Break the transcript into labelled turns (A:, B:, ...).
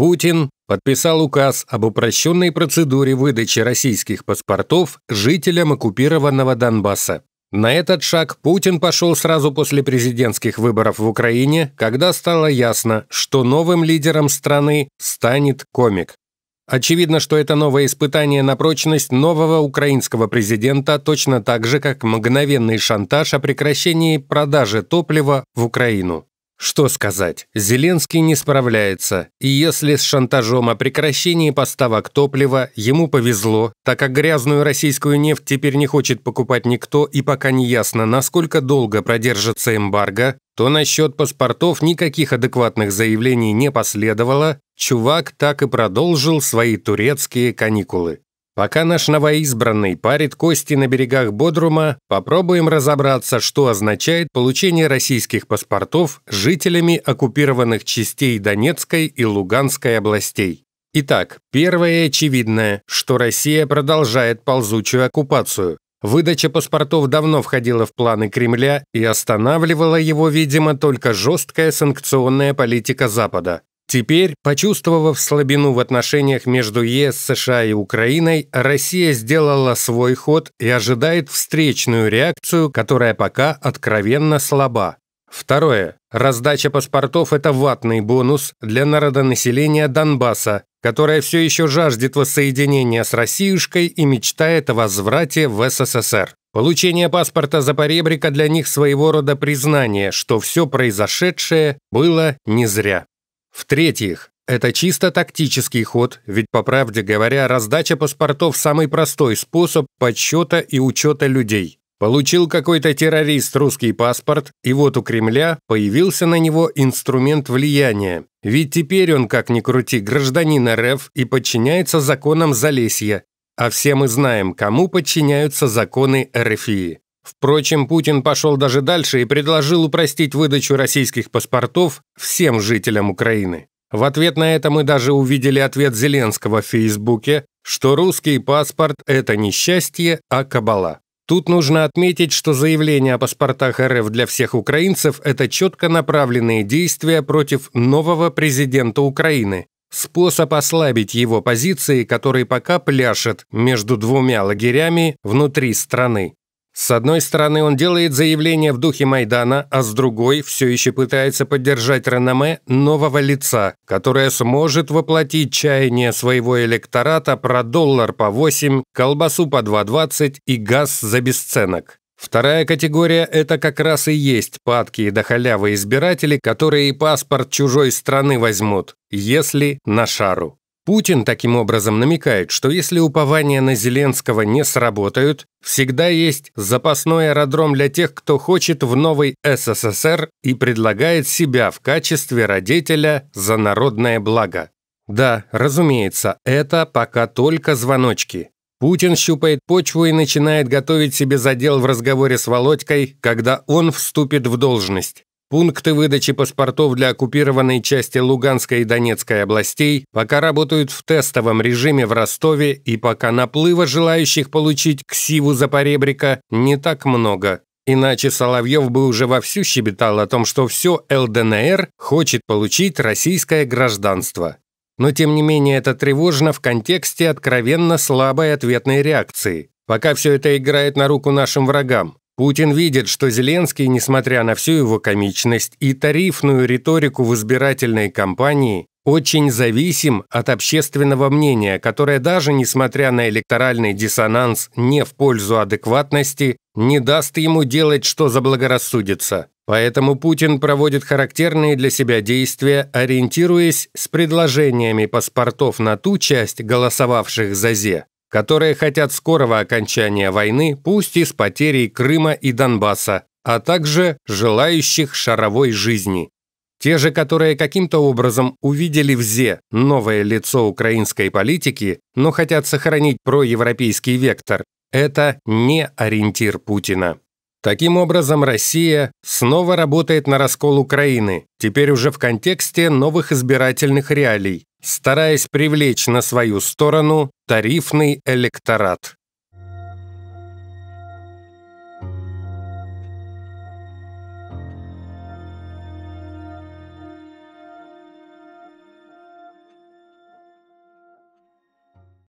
A: Путин подписал указ об упрощенной процедуре выдачи российских паспортов жителям оккупированного Донбасса. На этот шаг Путин пошел сразу после президентских выборов в Украине, когда стало ясно, что новым лидером страны станет комик. Очевидно, что это новое испытание на прочность нового украинского президента точно так же, как мгновенный шантаж о прекращении продажи топлива в Украину. Что сказать, Зеленский не справляется, и если с шантажом о прекращении поставок топлива ему повезло, так как грязную российскую нефть теперь не хочет покупать никто и пока не ясно, насколько долго продержится эмбарго, то насчет паспортов никаких адекватных заявлений не последовало, чувак так и продолжил свои турецкие каникулы. Пока наш новоизбранный парит кости на берегах Бодрума, попробуем разобраться, что означает получение российских паспортов жителями оккупированных частей Донецкой и Луганской областей. Итак, первое очевидное, что Россия продолжает ползучую оккупацию. Выдача паспортов давно входила в планы Кремля и останавливала его, видимо, только жесткая санкционная политика Запада. Теперь, почувствовав слабину в отношениях между ЕС, США и Украиной, Россия сделала свой ход и ожидает встречную реакцию, которая пока откровенно слаба. Второе. Раздача паспортов – это ватный бонус для народонаселения Донбасса, которое все еще жаждет воссоединения с Россиюшкой и мечтает о возврате в СССР. Получение паспорта за поребрика для них своего рода признание, что все произошедшее было не зря. В-третьих, это чисто тактический ход, ведь, по правде говоря, раздача паспортов – самый простой способ подсчета и учета людей. Получил какой-то террорист русский паспорт, и вот у Кремля появился на него инструмент влияния. Ведь теперь он, как ни крути, гражданин РФ и подчиняется законам Залесья. А все мы знаем, кому подчиняются законы РФИ. Впрочем, Путин пошел даже дальше и предложил упростить выдачу российских паспортов всем жителям Украины. В ответ на это мы даже увидели ответ Зеленского в Фейсбуке, что русский паспорт – это не счастье, а кабала. Тут нужно отметить, что заявление о паспортах РФ для всех украинцев – это четко направленные действия против нового президента Украины, способ ослабить его позиции, который пока пляшет между двумя лагерями внутри страны. С одной стороны, он делает заявление в духе Майдана, а с другой все еще пытается поддержать реноме нового лица, которое сможет воплотить чаяние своего электората про доллар по 8, колбасу по 2,20 и газ за бесценок. Вторая категория – это как раз и есть падкие до халявы избиратели, которые и паспорт чужой страны возьмут, если на шару. Путин таким образом намекает, что если упования на Зеленского не сработают, всегда есть запасной аэродром для тех, кто хочет в новый СССР и предлагает себя в качестве родителя за народное благо. Да, разумеется, это пока только звоночки. Путин щупает почву и начинает готовить себе задел в разговоре с Володькой, когда он вступит в должность. Пункты выдачи паспортов для оккупированной части Луганской и Донецкой областей пока работают в тестовом режиме в Ростове и пока наплыва желающих получить ксиву за поребрика не так много. Иначе Соловьев бы уже вовсю щебетал о том, что все ЛДНР хочет получить российское гражданство. Но тем не менее это тревожно в контексте откровенно слабой ответной реакции. Пока все это играет на руку нашим врагам. Путин видит, что Зеленский, несмотря на всю его комичность и тарифную риторику в избирательной кампании, очень зависим от общественного мнения, которое даже несмотря на электоральный диссонанс не в пользу адекватности, не даст ему делать, что заблагорассудится. Поэтому Путин проводит характерные для себя действия, ориентируясь с предложениями паспортов на ту часть голосовавших за ЗЕ, которые хотят скорого окончания войны, пусть и с потерей Крыма и Донбасса, а также желающих шаровой жизни. Те же, которые каким-то образом увидели в ЗЕ новое лицо украинской политики, но хотят сохранить проевропейский вектор, это не ориентир Путина. Таким образом, Россия снова работает на раскол Украины, теперь уже в контексте новых избирательных реалий, стараясь привлечь на свою сторону тарифный электорат.